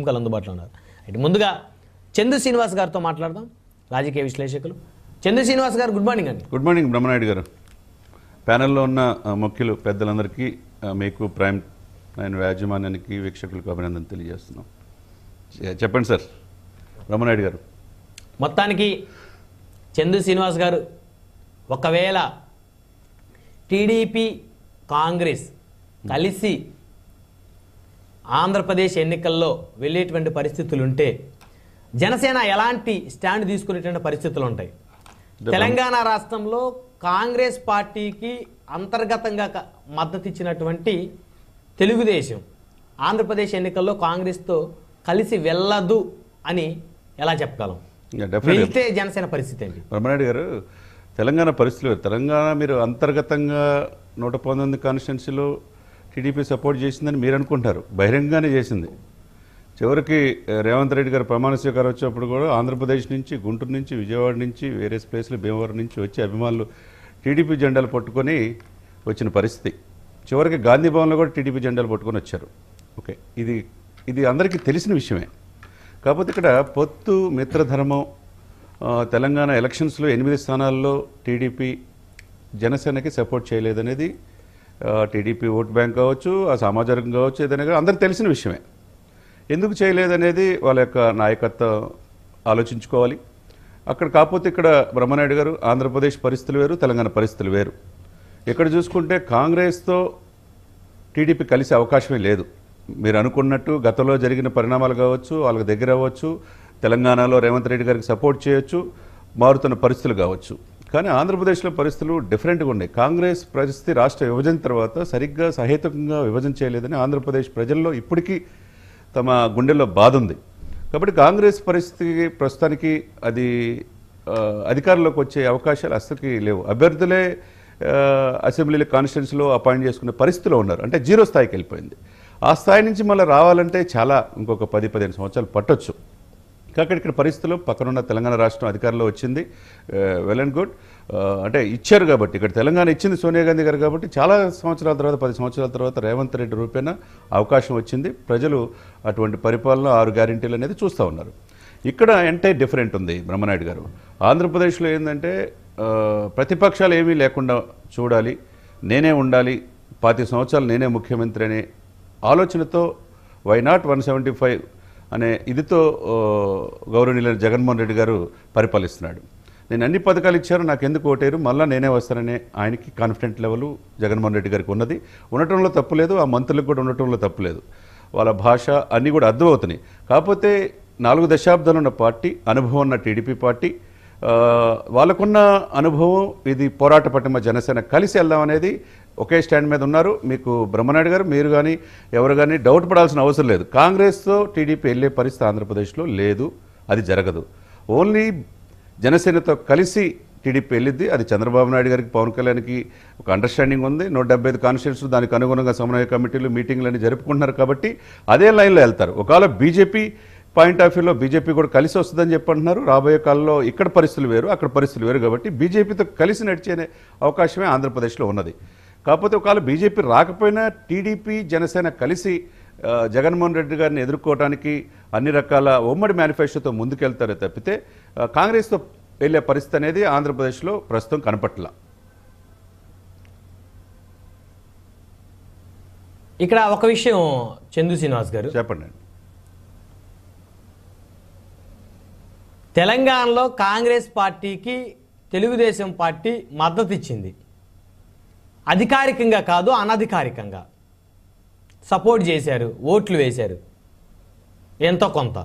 ఇంకా అందుబాటులో ఉన్నారు అయితే ముందుగా చందు శ్రీనివాస్ గారితో మాట్లాడదాం రాజకీయ విశ్లేషకులు చందు శ్రీనివాస్ గారు గుడ్ మార్నింగ్ అండి గుడ్ మార్నింగ్ బ్రహ్మనాయుడు గారు ప్యానెల్లో ఉన్న ముఖ్యులు పెద్దలందరికీ మీకు ప్రైమ్ నేను యాజమాన్యానికి వీక్షకులకు అభినందన తెలియజేస్తున్నాం చెప్పండి సార్ బ్రహ్మనాయుడు గారు మొత్తానికి చందు శ్రీనివాస్ గారు ఒకవేళ టీడీపీ కాంగ్రెస్ కలిసి ఆంధ్రప్రదేశ్ ఎన్నికల్లో వెళ్ళేటువంటి పరిస్థితులు ఉంటే జనసేన ఎలాంటి స్టాండ్ తీసుకునేటువంటి పరిస్థితులు ఉంటాయి తెలంగాణ రాష్ట్రంలో కాంగ్రెస్ పార్టీకి అంతర్గతంగా మద్దతు ఇచ్చినటువంటి తెలుగుదేశం ఆంధ్రప్రదేశ్ ఎన్నికల్లో కాంగ్రెస్తో కలిసి వెళ్ళదు అని ఎలా చెప్పగలం వెళ్తే జనసేన పరిస్థితి ఏంటి బ్రహ్మనాయుడు గారు తెలంగాణ పరిస్థితులు తెలంగాణ మీరు అంతర్గతంగా నూట పంతొమ్మిది కాన్స్టిట్యున్సీలో టీడీపీ సపోర్ట్ చేసిందని మీరు అనుకుంటారు బహిరంగంగానే చేసింది చివరికి రేవంత్ రెడ్డి గారు ప్రమాణ స్వీకారం వచ్చినప్పుడు కూడా ఆంధ్రప్రదేశ్ నుంచి గుంటూరు నుంచి విజయవాడ నుంచి వేరే ప్లేస్లు భీమవరం నుంచి వచ్చి అభిమానులు టీడీపీ జెండాలు పట్టుకొని వచ్చిన పరిస్థితి చివరికి గాంధీ భవన్లో కూడా టీడీపీ జెండాలు పట్టుకొని వచ్చారు ఓకే ఇది ఇది అందరికీ తెలిసిన విషయమే కాకపోతే ఇక్కడ పొత్తు మిత్రధర్మం తెలంగాణ ఎలక్షన్స్లో ఎనిమిది స్థానాల్లో టీడీపీ జనసేనకి సపోర్ట్ చేయలేదనేది టీడీపీ ఓట్ బ్యాంక్ కావచ్చు ఆ సమాచారం కావచ్చు ఏదైనా కానీ అందరికి తెలిసిన విషయమే ఎందుకు చేయలేదనేది వాళ్ళ యొక్క నాయకత్వం ఆలోచించుకోవాలి అక్కడ కాకపోతే ఇక్కడ బ్రహ్మనాయుడు గారు ఆంధ్రప్రదేశ్ పరిస్థితులు వేరు తెలంగాణ పరిస్థితులు వేరు ఇక్కడ చూసుకుంటే కాంగ్రెస్తో టీడీపీ కలిసే అవకాశమే లేదు మీరు అనుకున్నట్టు గతంలో జరిగిన పరిణామాలు కావచ్చు వాళ్ళకి దగ్గర అవ్వచ్చు తెలంగాణలో రేవంత్ రెడ్డి గారికి సపోర్ట్ చేయొచ్చు మారుతున్న పరిస్థితులు కావచ్చు కానీ ఆంధ్రప్రదేశ్లో పరిస్థితులు డిఫరెంట్గా ఉన్నాయి కాంగ్రెస్ పరిస్థితి రాష్ట్ర విభజన తర్వాత సరిగ్గా సహేతుకంగా విభజన చేయలేదని ఆంధ్రప్రదేశ్ ప్రజల్లో ఇప్పటికీ తమ గుండెల్లో బాధ ఉంది కాబట్టి కాంగ్రెస్ పరిస్థితి ప్రస్తుతానికి అది అధికారంలోకి వచ్చే అవకాశాలు అసలుకి లేవు అభ్యర్థులే అసెంబ్లీలు కాన్స్టిట్యున్సీలో అపాయింట్ చేసుకునే పరిస్థితిలో ఉన్నారు అంటే జీరో స్థాయికి వెళ్ళిపోయింది ఆ స్థాయి నుంచి మళ్ళీ రావాలంటే చాలా ఇంకొక పది పదిహేను సంవత్సరాలు పట్టొచ్చు కాక ఇక్కడ పరిస్థితుల్లో పక్కనున్న తెలంగాణ రాష్ట్రం అధికారంలో వచ్చింది వెల్ అండ్ గుడ్ అంటే ఇచ్చారు కాబట్టి ఇక్కడ తెలంగాణ ఇచ్చింది సోనియా గాంధీ గారు కాబట్టి చాలా సంవత్సరాల తర్వాత పది సంవత్సరాల తర్వాత రేవంత్ రెడ్డి రూపేణ అవకాశం వచ్చింది ప్రజలు అటువంటి పరిపాలన ఆరు గ్యారంటీలు అనేది చూస్తూ ఉన్నారు ఇక్కడ ఎంటే డిఫరెంట్ ఉంది బ్రహ్మనాయుడు గారు ఆంధ్రప్రదేశ్లో ఏంటంటే ప్రతిపక్షాలు ఏమీ లేకుండా చూడాలి నేనే ఉండాలి పాతి సంవత్సరాలు నేనే ముఖ్యమంత్రి అనే ఆలోచనతో why not one seventy five అనే ఇదితో గౌరవనీయులైన జగన్మోహన్ రెడ్డి గారు పరిపాలిస్తున్నాడు నేను అన్ని పథకాలు ఇచ్చారు నాకు ఎందుకు ఓటేరు మళ్ళీ నేనే వస్తాననే ఆయనకి కాన్ఫిడెంట్ లెవెల్ జగన్మోహన్ రెడ్డి గారికి ఉన్నది ఉండటంలో తప్పులేదు ఆ మంత్రులకు కూడా ఉండటంలో తప్పులేదు వాళ్ళ భాష అన్నీ కూడా అర్థమవుతున్నాయి కాకపోతే నాలుగు దశాబ్దాలు ఉన్న పార్టీ అనుభవం ఉన్న టీడీపీ పార్టీ వాళ్ళకున్న అనుభవం ఇది పోరాట పట్టిన జనసేన కలిసి వెళ్దాం అనేది ఒకే స్టాండ్ మీద ఉన్నారు మీకు బ్రహ్మనాయుడు గారు మీరు కానీ ఎవరు కానీ డౌట్ పడాల్సిన అవసరం లేదు కాంగ్రెస్తో టీడీపీ వెళ్ళే పరిస్థితి ఆంధ్రప్రదేశ్లో లేదు అది జరగదు ఓన్లీ జనసేనతో కలిసి టీడీపీ వెళ్ళిద్ది అది చంద్రబాబు నాయుడు గారికి పవన్ కళ్యాణ్కి ఒక అండర్స్టాండింగ్ ఉంది నూట డెబ్బై ఐదు కాన్స్టిట్యూన్స్ దానికి అనుగుణంగా సమన్వయ కమిటీలు మీటింగ్లన్నీ జరుపుకుంటున్నారు కాబట్టి అదే లైన్లో వెళ్తారు ఒకవేళ బీజేపీ పాయింట్ ఆఫ్ వ్యూలో బీజేపీ కూడా కలిసి వస్తుందని చెప్పంటున్నారు రాబోయే కాలంలో ఇక్కడ పరిస్థితులు వేరు అక్కడ పరిస్థితులు వేరు కాబట్టి బీజేపీతో కలిసి నడిచే అవకాశమే ఆంధ్రప్రదేశ్లో ఉన్నది కాకపోతే ఒకవేళ బీజేపీ రాకపోయినా టీడీపీ జనసేన కలిసి జగన్మోహన్ రెడ్డి గారిని ఎదుర్కోవడానికి అన్ని రకాల ఉమ్మడి మేనిఫెస్టోతో ముందుకెళ్తారే తప్పితే కాంగ్రెస్తో వెళ్ళే పరిస్థితి అనేది ఆంధ్రప్రదేశ్లో ప్రస్తుతం కనపట్ల ఇక్కడ ఒక విషయం చందు శ్రీనివాస్ గారు చెప్పండి తెలంగాణలో కాంగ్రెస్ పార్టీకి తెలుగుదేశం పార్టీ మద్దతు ఇచ్చింది అధికారికంగా కాదు అనధికారికంగా సపోర్ట్ చేశారు ఓట్లు వేశారు ఎంతో కొంత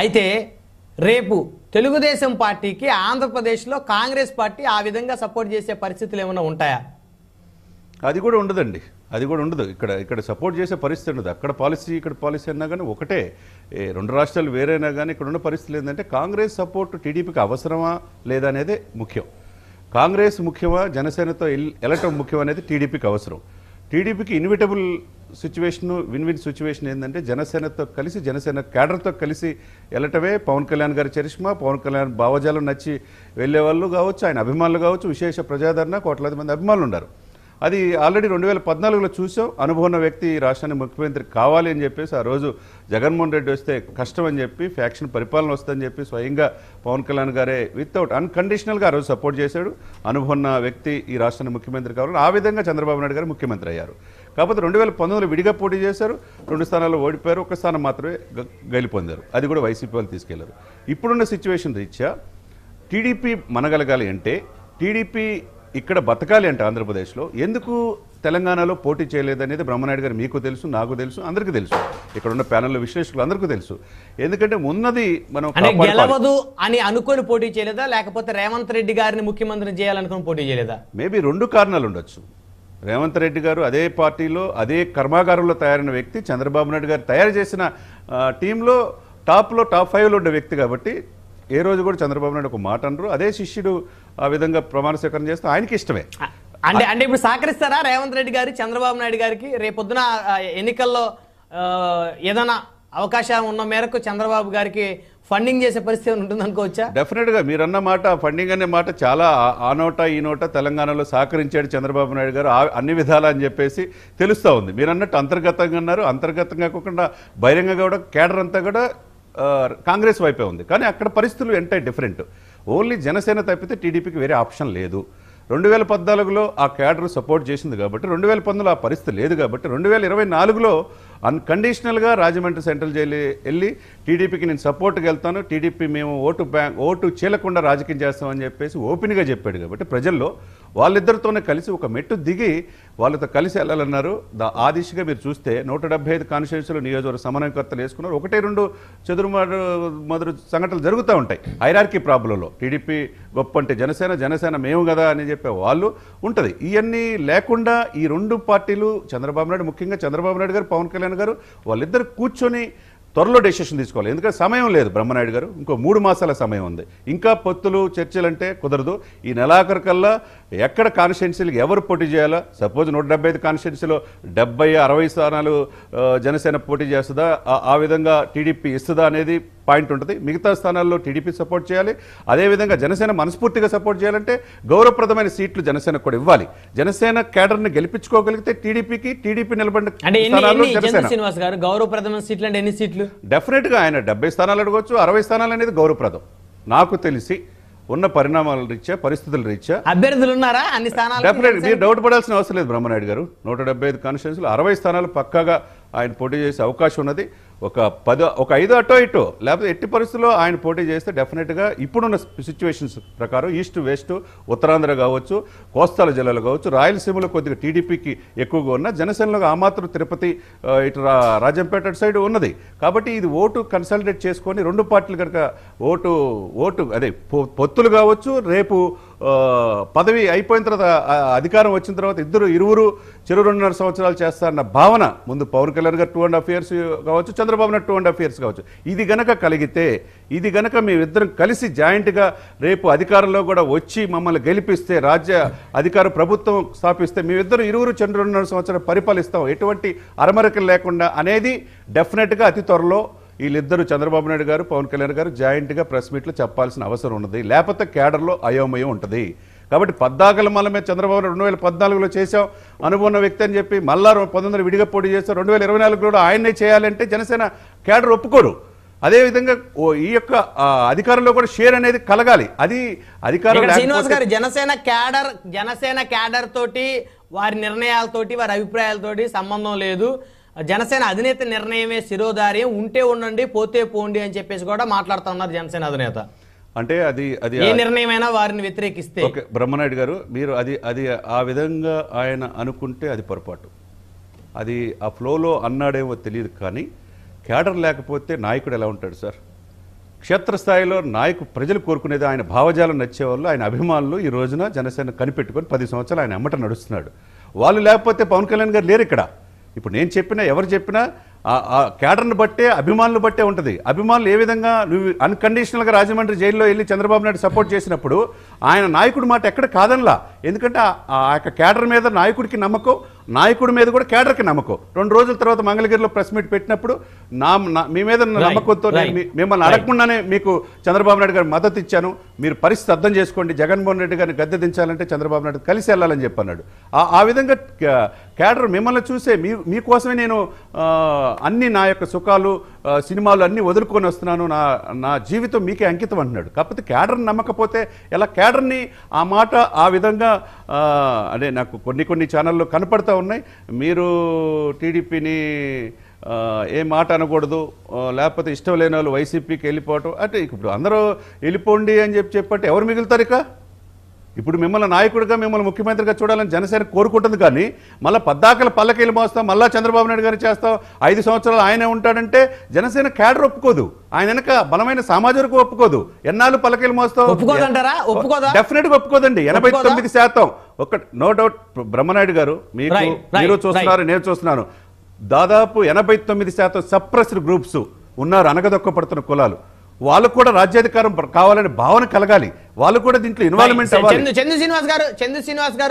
అయితే రేపు తెలుగుదేశం పార్టీకి ఆంధ్రప్రదేశ్లో కాంగ్రెస్ పార్టీ ఆ విధంగా సపోర్ట్ చేసే పరిస్థితులు ఏమైనా ఉంటాయా అది కూడా ఉండదండి అది కూడా ఉండదు ఇక్కడ ఇక్కడ సపోర్ట్ చేసే పరిస్థితి ఉండదు అక్కడ పాలసీ ఇక్కడ పాలసీ అన్నా కానీ ఒకటే రెండు రాష్ట్రాలు వేరైనా కానీ ఇక్కడ ఉన్న పరిస్థితులు ఏంటంటే కాంగ్రెస్ సపోర్ట్ టీడీపీకి అవసరమా లేదా అనేది ముఖ్యం కాంగ్రెస్ ముఖ్యమా జనసేనతో వెళ్ళటం ముఖ్యం అనేది టీడీపీకి అవసరం టీడీపీకి inevitable situation win win situation ఏంటంటే జనసేనతో కలిసి జనసేన క్యాడర్తో కలిసి వెళ్ళటమే పవన్ కళ్యాణ్ గారి చరిష్మా పవన్ కళ్యాణ్ భావజాలం నచ్చి వెళ్ళే వాళ్ళు కావచ్చు ఆయన అభిమానులు కావచ్చు విశేష ప్రజాదరణ కోట్లాది మంది అభిమానులు ఉన్నారు అది ఆల్రెడీ రెండు వేల పద్నాలుగులో చూసాం అనుభవం వ్యక్తి రాష్ట్రానికి ముఖ్యమంత్రి కావాలి అని చెప్పేసి ఆ రోజు జగన్మోహన్ రెడ్డి వస్తే కష్టం అని చెప్పి ఫ్యాక్షన్ పరిపాలన వస్తుందని చెప్పి స్వయంగా పవన్ కళ్యాణ్ గారే వితౌట్ అన్కండిషనల్గా ఆ రోజు సపోర్ట్ చేశాడు అనుభవం వ్యక్తి ఈ రాష్ట్రానికి ముఖ్యమంత్రి కావాలని ఆ విధంగా చంద్రబాబు నాయుడు గారు ముఖ్యమంత్రి అయ్యారు కాకపోతే రెండు వేల పంతొమ్మిదిలో విడిగా పోటీ చేశారు రెండు స్థానాల్లో ఓడిపోయారు ఒక స్థానం మాత్రమే గెలిపొందారు అది కూడా వైసీపీ వాళ్ళు తీసుకెళ్లారు ఇప్పుడున్న సిచ్యువేషన్ రీత్యా టీడీపీ మనగలగాలి అంటే టీడీపీ ఇక్కడ బతకాలి అంట ఆంధ్రప్రదేశ్లో ఎందుకు తెలంగాణలో పోటీ చేయలేదు అనేది బ్రహ్మనాయుడు గారు మీకు తెలుసు నాకు తెలుసు అందరికీ తెలుసు ఇక్కడ ఉన్న ప్యానల్ విశ్లేషకులు అందరికీ తెలుసు ఎందుకంటే ఉన్నది మనం గెలవదు అని అనుకొని పోటీ చేయలేదా లేకపోతే రేవంత్ రెడ్డి గారిని ముఖ్యమంత్రి చేయాలనుకుని పోటీ చేయలేదా మేబీ రెండు కారణాలు ఉండొచ్చు రేవంత్ రెడ్డి గారు అదే పార్టీలో అదే కర్మాగారంలో తయారైన వ్యక్తి చంద్రబాబు నాయుడు గారు తయారు చేసిన టీంలో టాప్లో టాప్ ఫైవ్లో ఉండే వ్యక్తి కాబట్టి ఏ రోజు కూడా చంద్రబాబు నాయుడు ఒక మాట అనరు అదే శిష్యుడు ఆ విధంగా ప్రమాణ స్వీకారం చేస్తే ఆయనకి ఇష్టమే అంటే అంటే ఇప్పుడు సహకరిస్తారా రేవంత్ రెడ్డి గారు చంద్రబాబు నాయుడు గారికి రేపొద్దున ఎన్నికల్లో ఏదైనా అవకాశం ఉన్న మేరకు చంద్రబాబు గారికి ఫండింగ్ చేసే పరిస్థితి ఉంటుంది అనుకోవచ్చా డెఫినెట్గా మీరన్న మాట ఫండింగ్ అనే మాట చాలా ఆ నోట ఈ నోట తెలంగాణలో సహకరించాడు చంద్రబాబు నాయుడు గారు అన్ని విధాలు అని చెప్పేసి తెలుస్తూ ఉంది మీరన్నట్టు అంతర్గతంగా అన్నారు అంతర్గతంగా కాకుండా బహిరంగ కూడా కేడర్ అంతా కూడా కాంగ్రెస్ వైపే ఉంది కానీ అక్కడ పరిస్థితులు ఎంటే డిఫరెంట్ ఓన్లీ జనసేన తప్పితే టీడీపీకి వేరే ఆప్షన్ లేదు రెండు వేల పద్నాలుగులో ఆ క్యాడర్ సపోర్ట్ చేసింది కాబట్టి రెండు వేల పంతొమ్మిదిలో ఆ పరిస్థితి లేదు కాబట్టి రెండు వేల ఇరవై నాలుగులో అన్కండిషనల్గా రాజమండ్రి సెంట్రల్ జైలు వెళ్ళి టీడీపీకి నేను సపోర్ట్కి వెళ్తాను టీడీపీ మేము ఓటు బ్యాంక్ ఓటు చీలకుండా రాజకీయం చేస్తామని చెప్పేసి ఓపెన్గా చెప్పాడు కాబట్టి ప్రజల్లో వాళ్ళిద్దరితోనే కలిసి ఒక మెట్టు దిగి వాళ్ళతో కలిసి వెళ్ళాలన్నారు ఆ దిశగా మీరు చూస్తే నూట డెబ్బై ఐదు కాన్స్టిట్యూన్సీలు నియోజకవర్గ సమన్వయకర్తలు వేసుకున్నారు ఒకటే రెండు చదురుమారు మొదలు సంఘటనలు జరుగుతూ ఉంటాయి ఐరార్కీ ప్రాబ్లంలో టీడీపీ గొప్ప అంటే జనసేన జనసేన మేము కదా అని చెప్పే వాళ్ళు ఉంటుంది ఇవన్నీ లేకుండా ఈ రెండు పార్టీలు చంద్రబాబు నాయుడు ముఖ్యంగా చంద్రబాబు నాయుడు గారు పవన్ కళ్యాణ్ కళ్యాణ్ గారు వాళ్ళిద్దరు కూర్చొని త్వరలో డెసిషన్ తీసుకోవాలి ఎందుకంటే సమయం లేదు బ్రహ్మనాయుడు గారు ఇంకో మూడు మాసాల సమయం ఉంది ఇంకా పొత్తులు చర్చలు అంటే కుదరదు ఈ నెలాఖరు కల్లా ఎక్కడ కాన్స్టిట్యున్సీలకు ఎవరు పోటీ చేయాలా సపోజ్ నూట డెబ్బై ఐదు కాన్స్టిట్యున్సీలో డెబ్బై అరవై స్థానాలు జనసేన పోటీ చేస్తుందా ఆ విధంగా టీడీపీ ఇస్తుందా అనేది పాయింట్ ఉంటుంది మిగతా స్థానాల్లో టీడీపీ సపోర్ట్ చేయాలి అదేవిధంగా జనసేన మనస్ఫూర్తిగా సపోర్ట్ చేయాలంటే గౌరవప్రదమైన సీట్లు జనసేనకు కూడా ఇవ్వాలి జనసేన కేడర్ని గెలిపించుకోగలిగితే టీడీపీకి టీడీపీ నిలబడిన శ్రీనివాస్ గారు ఎన్ని సీట్లు ఆయన డెబ్బై స్థానాలు అడగవచ్చు అరవై స్థానాలు అనేది గౌరవప్రదం నాకు తెలిసి ఉన్న పరిణామాల రీత్యా పరిస్థితుల రీత్యా అభ్యర్థులు డెఫినెట్ మీరు డౌట్ పడాల్సిన అవసరం లేదు బ్రహ్మనాయుడు గారు నూట డెబ్బై ఐదు కాన్స్టిట్యూన్సీలు అరవై స్థానాలు పక్కాగా ఆయన పోటీ చేసే అవకాశం ఉన్నది ఒక పద ఒక ఐదు అటో ఇటో లేకపోతే ఎట్టి పరిస్థితుల్లో ఆయన పోటీ చేస్తే డెఫినెట్గా ఇప్పుడున్న సిచ్యువేషన్స్ ప్రకారం ఈస్ట్ వెస్ట్ ఉత్తరాంధ్ర కావచ్చు కోస్తాల జిల్లాలు కావచ్చు రాయలసీమలో కొద్దిగా టీడీపీకి ఎక్కువగా ఉన్న జనసేనలో ఆ మాత్రం తిరుపతి ఇటు రాజంపేట సైడ్ ఉన్నది కాబట్టి ఇది ఓటు కన్సల్టేట్ చేసుకొని రెండు పార్టీలు కనుక ఓటు ఓటు అదే పొత్తులు కావచ్చు రేపు పదవి అయిపోయిన తర్వాత అధికారం వచ్చిన తర్వాత ఇద్దరు ఇరువురు చెరువు రెండున్నర సంవత్సరాలు చేస్తారన్న భావన ముందు పవన్ కళ్యాణ్ గారు టూ అండ్ హాఫ్ ఇయర్స్ కావచ్చు Chandrababu Naidu two and half years కావచ్చు ఇది గనక కలిగితే ఇది గనక మేమిద్దరం కలిసి జాయింట్గా రేపు అధికారంలో కూడా వచ్చి మమ్మల్ని గెలిపిస్తే రాజ్య అధికార ప్రభుత్వం స్థాపిస్తే మేమిద్దరం ఇరువురు చంద్రన్నర సంవత్సరం పరిపాలిస్తాం ఎటువంటి అరమరకలు లేకుండా అనేది డెఫినెట్గా అతి త్వరలో వీళ్ళిద్దరు చంద్రబాబు నాయుడు గారు పవన్ కళ్యాణ్ గారు జాయింట్గా ప్రెస్ మీట్లో చెప్పాల్సిన అవసరం ఉన్నది లేకపోతే కేడర్లో అయోమయం ఉంటుంది కాబట్టి పద్దాకల మళ్ళీ చంద్రబాబు రెండు వేల పద్నాలుగులో చేసాం అనుభవం వ్యక్తి అని చెప్పి మళ్ళా పంతొమ్మిది విడిగా పోటీ చేస్తాం రెండు వేల ఇరవై నాలుగు కూడా ఆయనే చేయాలంటే జనసేన కేడర్ ఒప్పుకోరు అదేవిధంగా ఈ యొక్క అధికారంలో కూడా షేర్ అనేది కలగాలి అది అధికారం శ్రీనివాస్ గారు జనసేన క్యాడర్ జనసేన క్యాడర్ తోటి వారి నిర్ణయాలతోటి వారి అభిప్రాయాలతోటి సంబంధం లేదు జనసేన అధినేత నిర్ణయమే శిరోధార్యం ఉంటే ఉండండి పోతే పోండి అని చెప్పేసి కూడా మాట్లాడుతున్నారు జనసేన అధినేత అంటే అది అది ఏ నిర్ణయమైనా వారిని వ్యతిరేకిస్తే ఓకే బ్రహ్మనాయుడు గారు మీరు అది అది ఆ విధంగా ఆయన అనుకుంటే అది పొరపాటు అది ఆ ఫ్లోలో అన్నాడేమో తెలియదు కానీ క్యాడర్ లేకపోతే నాయకుడు ఎలా ఉంటాడు సార్ క్షేత్రస్థాయిలో నాయకు ప్రజలు కోరుకునేది ఆయన భావజాలం నచ్చేవాళ్ళు ఆయన అభిమానులు ఈ రోజున జనసేన కనిపెట్టుకొని పది సంవత్సరాలు ఆయన అమ్మట నడుస్తున్నాడు వాళ్ళు లేకపోతే పవన్ కళ్యాణ్ గారు లేరు ఇక్కడ ఇప్పుడు నేను చెప్పినా ఎవరు చెప్పినా ఆ క్యాడర్ని బట్టే అభిమానులు బట్టే ఉంటుంది అభిమానులు ఏ విధంగా నువ్వు అన్కండిషనల్గా రాజమండ్రి జైల్లో వెళ్ళి చంద్రబాబు నాయుడు సపోర్ట్ చేసినప్పుడు ఆయన నాయకుడు మాట ఎక్కడ కాదనిలా ఎందుకంటే ఆ యొక్క క్యాడర్ మీద నాయకుడికి నమ్మకం నాయకుడి మీద కూడా కేడర్కి నమ్మకం రెండు రోజుల తర్వాత మంగళగిరిలో ప్రెస్ మీట్ పెట్టినప్పుడు నా మీ మీద నమ్మకంతో మిమ్మల్ని అడగకుండానే మీకు చంద్రబాబు నాయుడు గారు మద్దతు ఇచ్చాను మీరు పరిస్థితి అర్థం చేసుకోండి జగన్మోహన్ రెడ్డి గారిని గద్దె దించాలంటే చంద్రబాబు నాయుడు కలిసి వెళ్ళాలని చెప్పన్నాడు ఆ విధంగా కేడర్ మిమ్మల్ని చూసే మీ మీకోసమే నేను అన్ని నా యొక్క సుఖాలు సినిమాలు అన్నీ వదులుకొని వస్తున్నాను నా నా జీవితం మీకే అంకితం అంటున్నాడు కాకపోతే క్యాడర్ని నమ్మకపోతే ఎలా క్యాడర్ని ఆ మాట ఆ విధంగా అదే నాకు కొన్ని కొన్ని ఛానళ్ళు కనపడతా ఉన్నాయి మీరు టీడీపీని ఏ మాట అనకూడదు లేకపోతే ఇష్టం లేని వాళ్ళు వైసీపీకి వెళ్ళిపోవటం అంటే ఇప్పుడు అందరూ వెళ్ళిపోండి అని చెప్పి చెప్పంటే ఎవరు మిగులుతారు ఇక ఇప్పుడు మిమ్మల్ని నాయకుడిగా మిమ్మల్ని ముఖ్యమంత్రిగా చూడాలని జనసేన కోరుకుంటుంది కానీ మళ్ళీ పద్దాకల పల్లకీలు మోస్తాం మళ్ళీ చంద్రబాబు నాయుడు గారు చేస్తాం ఐదు సంవత్సరాలు ఆయనే ఉంటాడంటే జనసేన క్యాడర్ ఒప్పుకోదు ఆయన వెనక బలమైన సామాజిక ఒప్పుకోదు ఎన్నాళ్ళు పల్లకీలు మోస్తాం ఒప్పుకోదంటారా ఒప్పుకోదా డెఫినెట్గా ఒప్పుకోదండి ఎనభై తొమ్మిది శాతం ఒక నో డౌట్ బ్రహ్మనాయుడు గారు మీకు మీరు చూస్తున్నారు నేను చూస్తున్నాను దాదాపు ఎనభై తొమ్మిది శాతం సప్రెస్డ్ గ్రూప్స్ ఉన్నారు అనగదొక్కపడుతున్న కులాలు వాళ్ళకు కూడా రాజ్యాధికారం కావాలనే భావన కలగాలి వాళ్ళు కూడా దీంట్లో ఇన్వాల్వ్మెంట్ చందు శ్రీనివాస్ గారు చందు శ్రీనివాస్ గారు